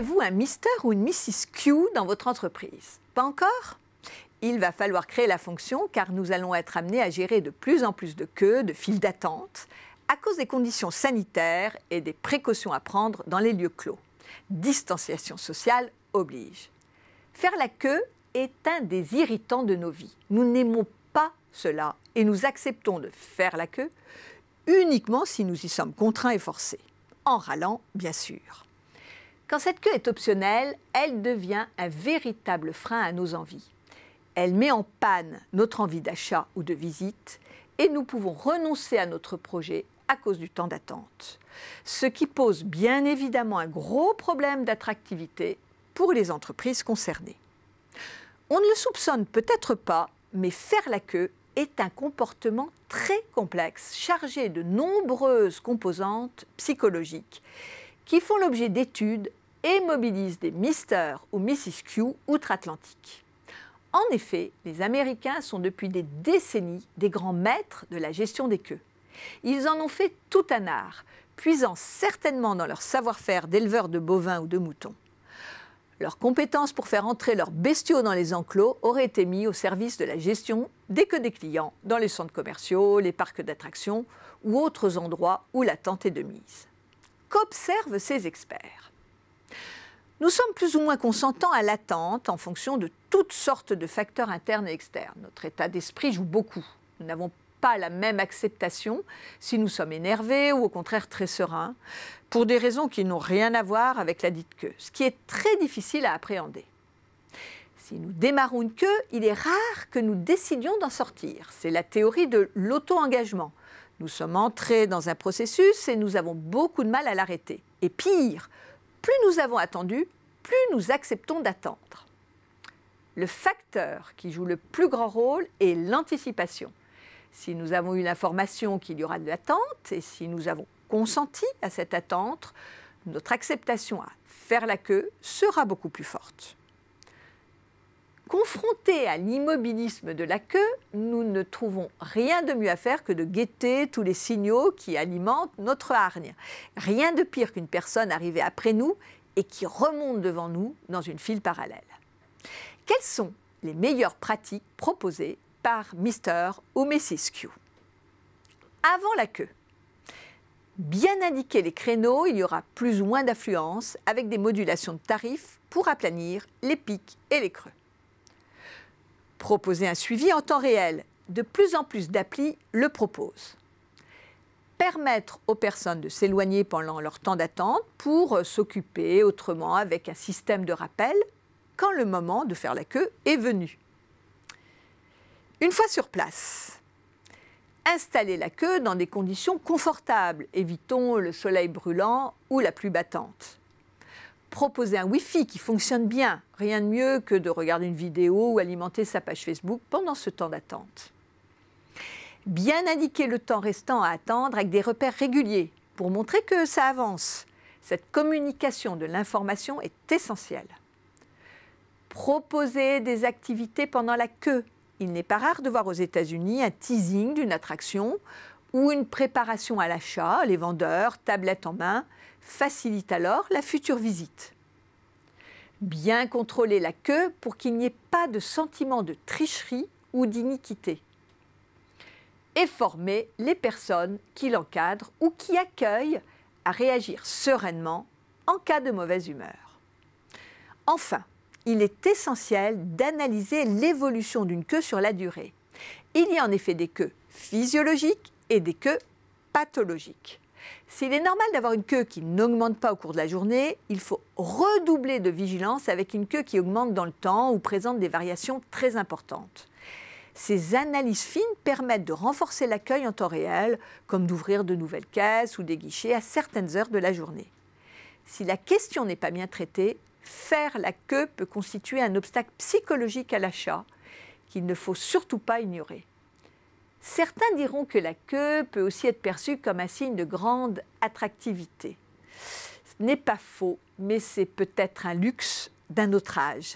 Avez-vous un Mr ou une Mrs Q dans votre entreprise Pas encore il va falloir créer la fonction car nous allons être amenés à gérer de plus en plus de queues, de files d'attente, à cause des conditions sanitaires et des précautions à prendre dans les lieux clos. Distanciation sociale oblige. Faire la queue est un des irritants de nos vies. Nous n'aimons pas cela et nous acceptons de faire la queue uniquement si nous y sommes contraints et forcés, en râlant bien sûr. Quand cette queue est optionnelle, elle devient un véritable frein à nos envies. Elle met en panne notre envie d'achat ou de visite et nous pouvons renoncer à notre projet à cause du temps d'attente. Ce qui pose bien évidemment un gros problème d'attractivité pour les entreprises concernées. On ne le soupçonne peut-être pas, mais faire la queue est un comportement très complexe, chargé de nombreuses composantes psychologiques qui font l'objet d'études et mobilise des Mr. ou Mrs. Q outre-Atlantique. En effet, les Américains sont depuis des décennies des grands maîtres de la gestion des queues. Ils en ont fait tout un art, puisant certainement dans leur savoir-faire d'éleveurs de bovins ou de moutons. Leurs compétences pour faire entrer leurs bestiaux dans les enclos auraient été mis au service de la gestion des queues des clients dans les centres commerciaux, les parcs d'attractions ou autres endroits où l'attente est de mise. Qu'observent ces experts nous sommes plus ou moins consentants à l'attente en fonction de toutes sortes de facteurs internes et externes. Notre état d'esprit joue beaucoup. Nous n'avons pas la même acceptation si nous sommes énervés ou au contraire très sereins, pour des raisons qui n'ont rien à voir avec la dite queue, ce qui est très difficile à appréhender. Si nous démarrons une queue, il est rare que nous décidions d'en sortir. C'est la théorie de l'auto-engagement. Nous sommes entrés dans un processus et nous avons beaucoup de mal à l'arrêter. Et pire, plus nous avons attendu, plus nous acceptons d'attendre. Le facteur qui joue le plus grand rôle est l'anticipation. Si nous avons eu l'information qu'il y aura de l'attente et si nous avons consenti à cette attente, notre acceptation à faire la queue sera beaucoup plus forte. Confrontés à l'immobilisme de la queue, nous ne trouvons rien de mieux à faire que de guetter tous les signaux qui alimentent notre hargne. Rien de pire qu'une personne arrivée après nous et qui remonte devant nous dans une file parallèle. Quelles sont les meilleures pratiques proposées par Mr. ou Mrs. Q Avant la queue. Bien indiquer les créneaux, il y aura plus ou moins d'affluence avec des modulations de tarifs pour aplanir les pics et les creux. Proposer un suivi en temps réel. De plus en plus d'applis le proposent. Permettre aux personnes de s'éloigner pendant leur temps d'attente pour s'occuper autrement avec un système de rappel quand le moment de faire la queue est venu. Une fois sur place, installer la queue dans des conditions confortables, évitons le soleil brûlant ou la pluie battante proposer un Wi-Fi qui fonctionne bien, rien de mieux que de regarder une vidéo ou alimenter sa page Facebook pendant ce temps d'attente. Bien indiquer le temps restant à attendre avec des repères réguliers pour montrer que ça avance. Cette communication de l'information est essentielle. Proposer des activités pendant la queue. Il n'est pas rare de voir aux États-Unis un teasing d'une attraction ou une préparation à l'achat, les vendeurs, tablette en main, facilitent alors la future visite. Bien contrôler la queue pour qu'il n'y ait pas de sentiment de tricherie ou d'iniquité. Et former les personnes qui l'encadrent ou qui accueillent à réagir sereinement en cas de mauvaise humeur. Enfin, il est essentiel d'analyser l'évolution d'une queue sur la durée. Il y a en effet des queues physiologiques et des queues pathologiques. S'il est normal d'avoir une queue qui n'augmente pas au cours de la journée, il faut redoubler de vigilance avec une queue qui augmente dans le temps ou présente des variations très importantes. Ces analyses fines permettent de renforcer l'accueil en temps réel, comme d'ouvrir de nouvelles caisses ou des guichets à certaines heures de la journée. Si la question n'est pas bien traitée, faire la queue peut constituer un obstacle psychologique à l'achat qu'il ne faut surtout pas ignorer. Certains diront que la queue peut aussi être perçue comme un signe de grande attractivité. Ce n'est pas faux, mais c'est peut-être un luxe d'un autre âge.